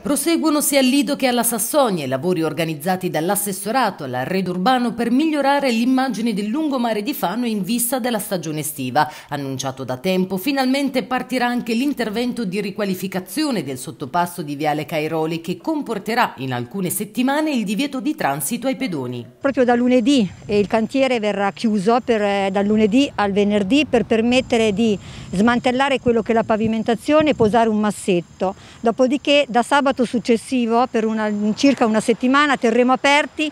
Proseguono sia al Lido che alla Sassonia i lavori organizzati dall'assessorato all'arredo urbano per migliorare l'immagine del lungomare di Fano in vista della stagione estiva. Annunciato da tempo, finalmente partirà anche l'intervento di riqualificazione del sottopasso di Viale Cairoli che comporterà in alcune settimane il divieto di transito ai pedoni. Proprio da lunedì il cantiere verrà chiuso per, eh, dal lunedì al venerdì per permettere di smantellare quello che è la pavimentazione e posare un massetto. Dopodiché da sabato sabato successivo per una, circa una settimana terremo aperti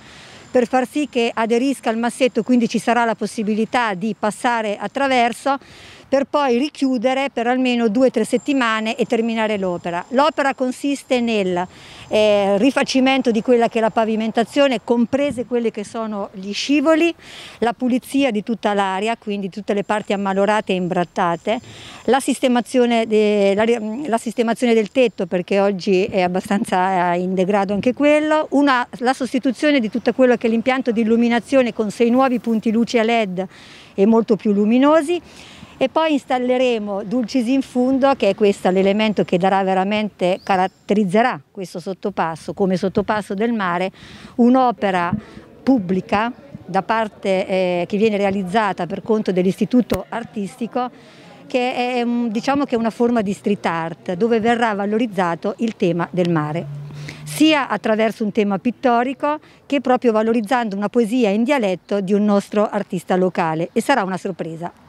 per far sì che aderisca al massetto, quindi ci sarà la possibilità di passare attraverso per poi richiudere per almeno due o tre settimane e terminare l'opera. L'opera consiste nel eh, rifacimento di quella che è la pavimentazione, comprese quelli che sono gli scivoli, la pulizia di tutta l'aria, quindi tutte le parti ammalorate e imbrattate, la sistemazione, de, la, la sistemazione del tetto perché oggi è abbastanza eh, in degrado anche quello, una, la sostituzione di tutto quello che è l'impianto di illuminazione con sei nuovi punti luce a led e molto più luminosi, e poi installeremo Dulcis in Fundo che è questo l'elemento che darà veramente, caratterizzerà questo sottopasso come sottopasso del mare, un'opera pubblica da parte eh, che viene realizzata per conto dell'istituto artistico che è diciamo che è una forma di street art dove verrà valorizzato il tema del mare sia attraverso un tema pittorico che proprio valorizzando una poesia in dialetto di un nostro artista locale e sarà una sorpresa.